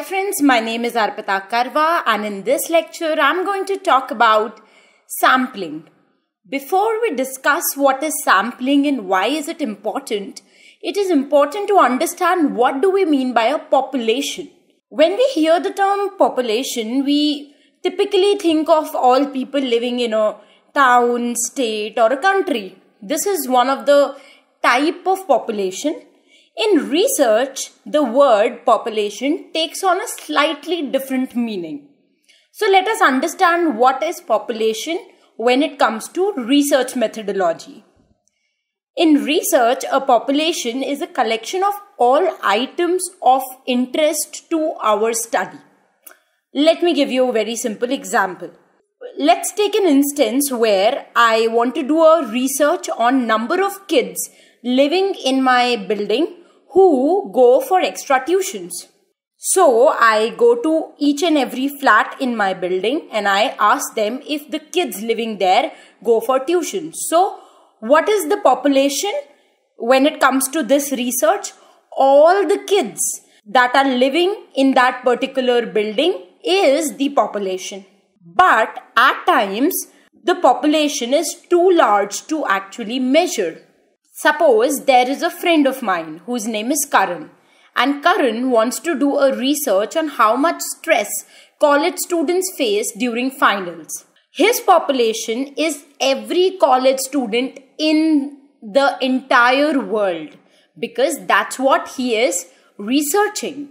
Hi friends, my name is Arpita Karwa and in this lecture I'm going to talk about sampling. Before we discuss what is sampling and why is it important, it is important to understand what do we mean by a population. When we hear the term population, we typically think of all people living in a town, state or a country. This is one of the type of population in research, the word population takes on a slightly different meaning. So let us understand what is population when it comes to research methodology. In research, a population is a collection of all items of interest to our study. Let me give you a very simple example. Let's take an instance where I want to do a research on number of kids living in my building who go for extra tuitions. So I go to each and every flat in my building and I ask them if the kids living there go for tuition. So what is the population when it comes to this research? All the kids that are living in that particular building is the population. But at times the population is too large to actually measure. Suppose there is a friend of mine whose name is Karan and Karan wants to do a research on how much stress college students face during finals. His population is every college student in the entire world because that's what he is researching.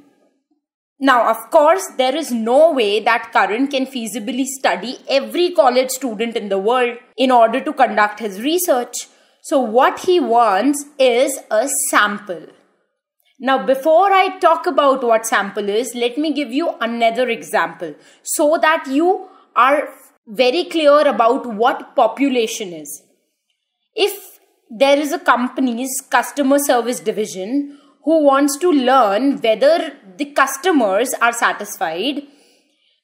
Now, of course, there is no way that Karan can feasibly study every college student in the world in order to conduct his research. So what he wants is a sample. Now, before I talk about what sample is, let me give you another example so that you are very clear about what population is. If there is a company's customer service division who wants to learn whether the customers are satisfied,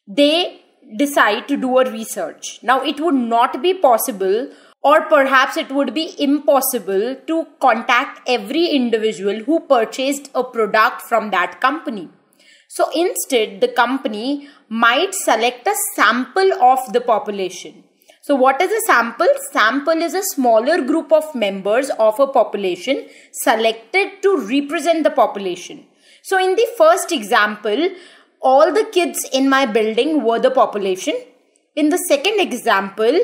they decide to do a research. Now, it would not be possible or perhaps it would be impossible to contact every individual who purchased a product from that company. So instead, the company might select a sample of the population. So what is a sample? Sample is a smaller group of members of a population selected to represent the population. So in the first example, all the kids in my building were the population. In the second example,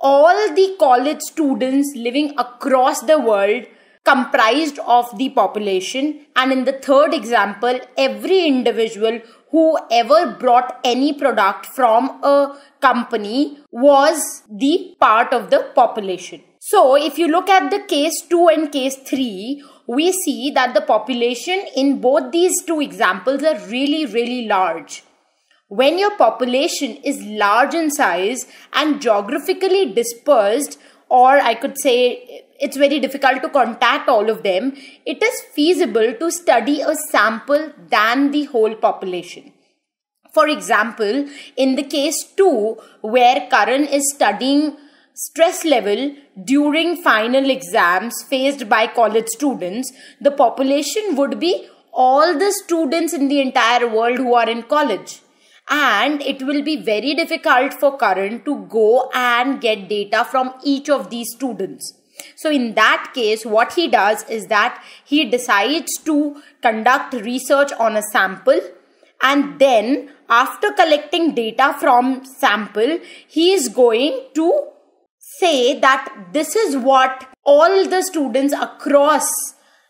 all the college students living across the world comprised of the population. And in the third example, every individual who ever brought any product from a company was the part of the population. So if you look at the case 2 and case 3, we see that the population in both these two examples are really, really large. When your population is large in size and geographically dispersed, or I could say it's very difficult to contact all of them, it is feasible to study a sample than the whole population. For example, in the case 2, where Karan is studying stress level during final exams faced by college students, the population would be all the students in the entire world who are in college and it will be very difficult for current to go and get data from each of these students. So in that case, what he does is that he decides to conduct research on a sample and then after collecting data from sample, he is going to say that this is what all the students across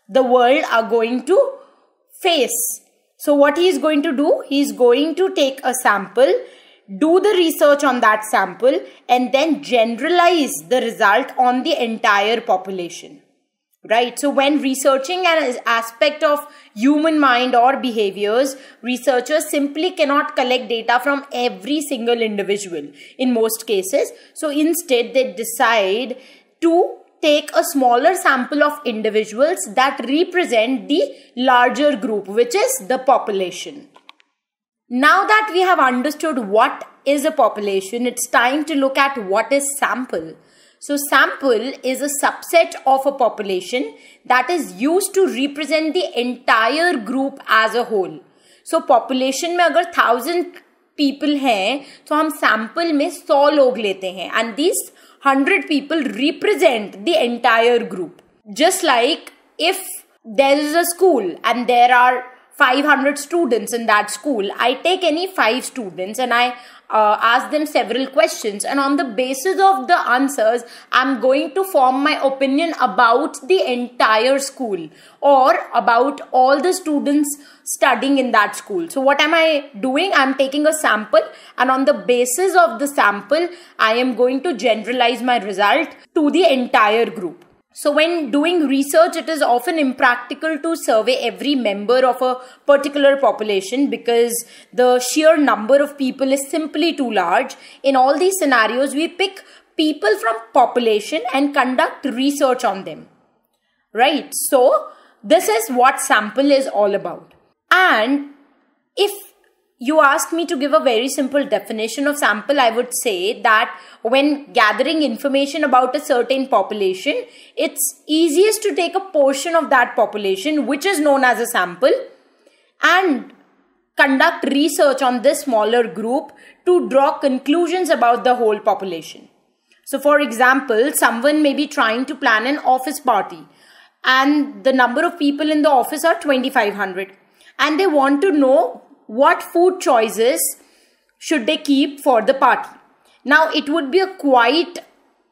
the world are going to face so what he is going to do, he is going to take a sample, do the research on that sample and then generalize the result on the entire population. Right. So when researching an aspect of human mind or behaviors, researchers simply cannot collect data from every single individual in most cases. So instead they decide to take a smaller sample of individuals that represent the larger group, which is the population. Now that we have understood what is a population, it's time to look at what is sample. So sample is a subset of a population that is used to represent the entire group as a whole. So population में अगर thousand people हैं तो हम sample में सौ लोग लेते हैं and these 100 people represent the entire group. Just like if there is a school and there are 500 students in that school i take any five students and i uh, ask them several questions and on the basis of the answers i'm going to form my opinion about the entire school or about all the students studying in that school so what am i doing i'm taking a sample and on the basis of the sample i am going to generalize my result to the entire group so, when doing research, it is often impractical to survey every member of a particular population because the sheer number of people is simply too large. In all these scenarios, we pick people from population and conduct research on them. Right? So, this is what sample is all about. And if you asked me to give a very simple definition of sample, I would say that when gathering information about a certain population, it's easiest to take a portion of that population, which is known as a sample, and conduct research on this smaller group to draw conclusions about the whole population. So, for example, someone may be trying to plan an office party, and the number of people in the office are 2500, and they want to know what food choices should they keep for the party. Now, it would be a quite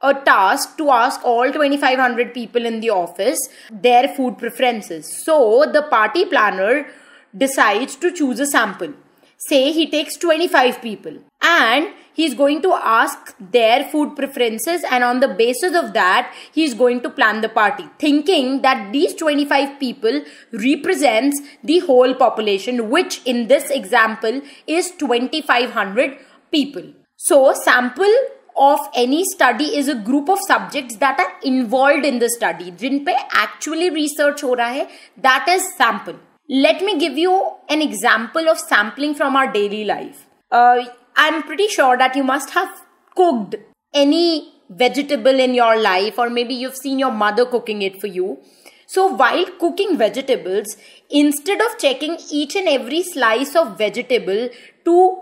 a task to ask all 2500 people in the office their food preferences. So, the party planner decides to choose a sample say he takes 25 people and he's going to ask their food preferences and on the basis of that he's going to plan the party thinking that these 25 people represents the whole population which in this example is 2500 people so sample of any study is a group of subjects that are involved in the study Jin actually research हो रहा है that is sample let me give you an example of sampling from our daily life. Uh, I'm pretty sure that you must have cooked any vegetable in your life, or maybe you've seen your mother cooking it for you. So, while cooking vegetables, instead of checking each and every slice of vegetable to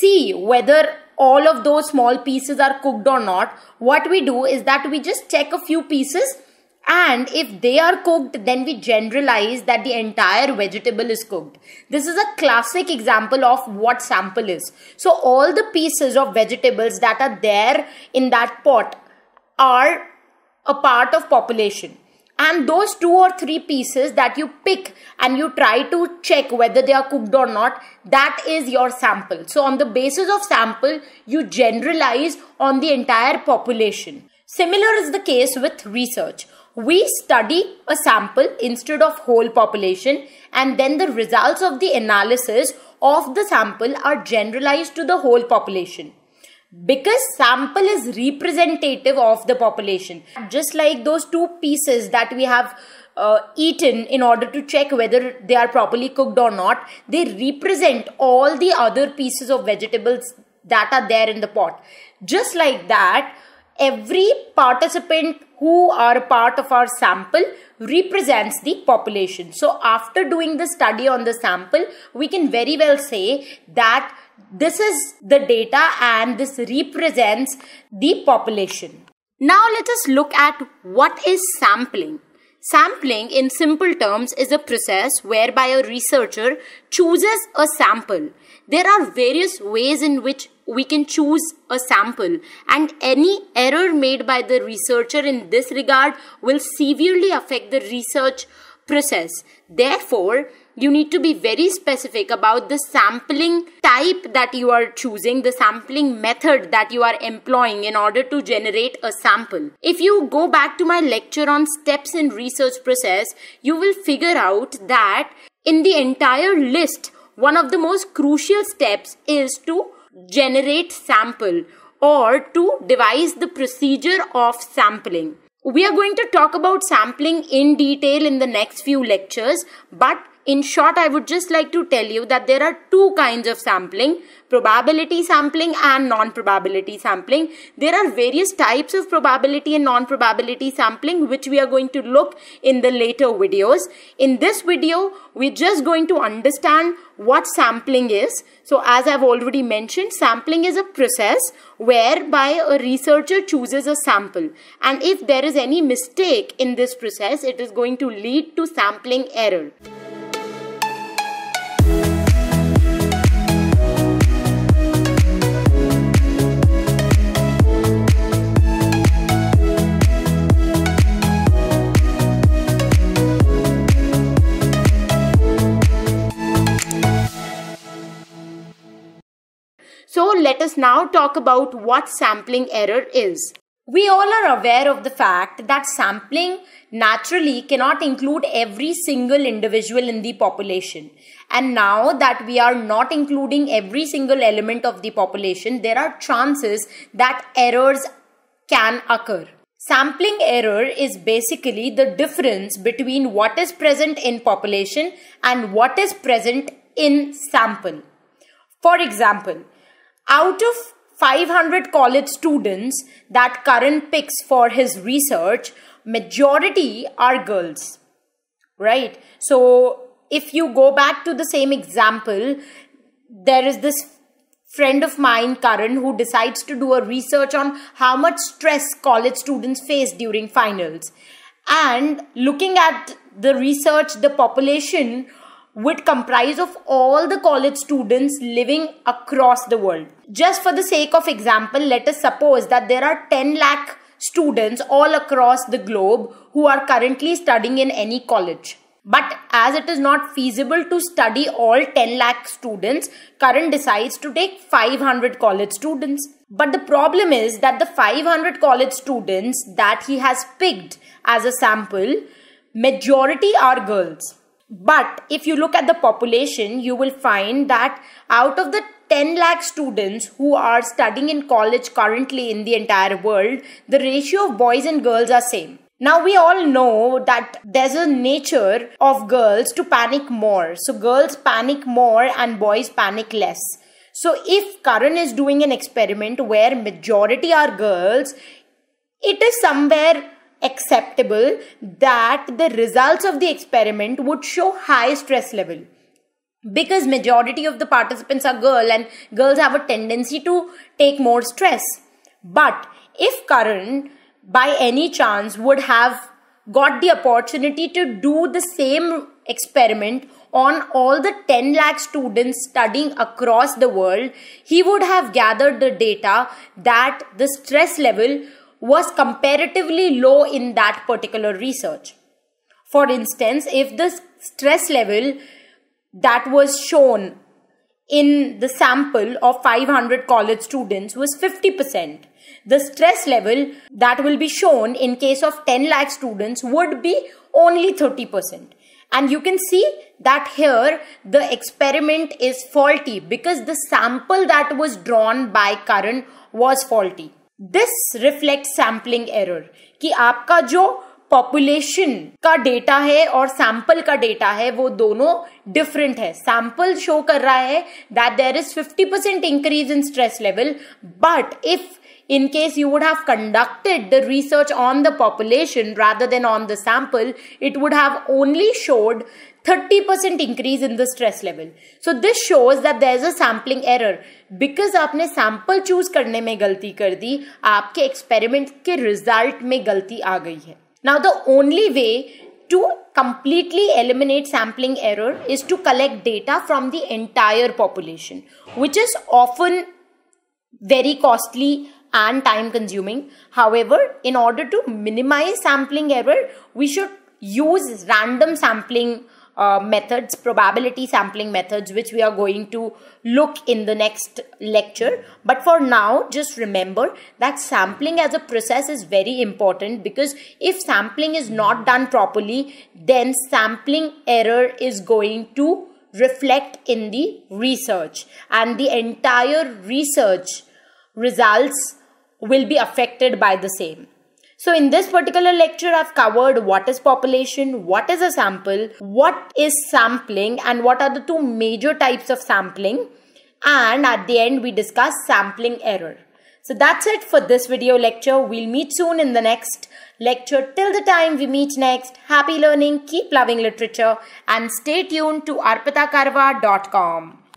see whether all of those small pieces are cooked or not, what we do is that we just check a few pieces and if they are cooked then we generalize that the entire vegetable is cooked this is a classic example of what sample is so all the pieces of vegetables that are there in that pot are a part of population and those two or three pieces that you pick and you try to check whether they are cooked or not that is your sample so on the basis of sample you generalize on the entire population similar is the case with research we study a sample instead of whole population and then the results of the analysis of the sample are generalized to the whole population because sample is representative of the population just like those two pieces that we have uh, eaten in order to check whether they are properly cooked or not they represent all the other pieces of vegetables that are there in the pot just like that every participant who are part of our sample represents the population. So after doing the study on the sample, we can very well say that this is the data and this represents the population. Now let us look at what is sampling. Sampling, in simple terms, is a process whereby a researcher chooses a sample. There are various ways in which we can choose a sample and any error made by the researcher in this regard will severely affect the research process. Therefore, you need to be very specific about the sampling type that you are choosing, the sampling method that you are employing in order to generate a sample. If you go back to my lecture on steps in research process, you will figure out that in the entire list, one of the most crucial steps is to generate sample or to devise the procedure of sampling. We are going to talk about sampling in detail in the next few lectures, but in short, I would just like to tell you that there are two kinds of sampling, probability sampling and non-probability sampling. There are various types of probability and non-probability sampling which we are going to look in the later videos. In this video, we're just going to understand what sampling is. So as I've already mentioned, sampling is a process whereby a researcher chooses a sample. And if there is any mistake in this process, it is going to lead to sampling error. So let us now talk about what sampling error is. We all are aware of the fact that sampling naturally cannot include every single individual in the population. And now that we are not including every single element of the population, there are chances that errors can occur. Sampling error is basically the difference between what is present in population and what is present in sample. For example, out of 500 college students that Curran picks for his research, majority are girls, right? So if you go back to the same example, there is this friend of mine, Karan, who decides to do a research on how much stress college students face during finals. And looking at the research, the population would comprise of all the college students living across the world. Just for the sake of example, let us suppose that there are 10 lakh students all across the globe who are currently studying in any college. But as it is not feasible to study all 10 lakh students, current decides to take 500 college students. But the problem is that the 500 college students that he has picked as a sample, majority are girls. But if you look at the population, you will find that out of the 10 lakh students who are studying in college currently in the entire world, the ratio of boys and girls are same. Now we all know that there's a nature of girls to panic more. So girls panic more and boys panic less. So if Karan is doing an experiment where majority are girls, it is somewhere acceptable that the results of the experiment would show high stress level because majority of the participants are girl and girls have a tendency to take more stress but if karan by any chance would have got the opportunity to do the same experiment on all the 10 lakh students studying across the world he would have gathered the data that the stress level was comparatively low in that particular research. For instance, if the stress level that was shown in the sample of 500 college students was 50%. The stress level that will be shown in case of 10 lakh students would be only 30%. And you can see that here the experiment is faulty because the sample that was drawn by Karan was faulty. This reflect sampling error कि आपका जो population का data है और sample का data है वो दोनों डिफरेंट है सैंपल शो कर रहा है that there is fifty percent increase in stress level but if in case you would have conducted the research on the population rather than on the sample it would have only showed 30% increase in the stress level. So this shows that there is a sampling error because आपने sample choose करने में गलती कर दी आपके experiment के result में गलती आ गई है Now the only way to completely eliminate sampling error is to collect data from the entire population which is often very costly and time consuming. However, in order to minimize sampling error, we should use random sampling uh, methods, probability sampling methods, which we are going to look in the next lecture. But for now, just remember that sampling as a process is very important because if sampling is not done properly, then sampling error is going to reflect in the research and the entire research results will be affected by the same. So in this particular lecture, I've covered what is population, what is a sample, what is sampling and what are the two major types of sampling. And at the end, we discuss sampling error. So that's it for this video lecture. We'll meet soon in the next lecture. Till the time we meet next, happy learning, keep loving literature and stay tuned to arpitakarva.com.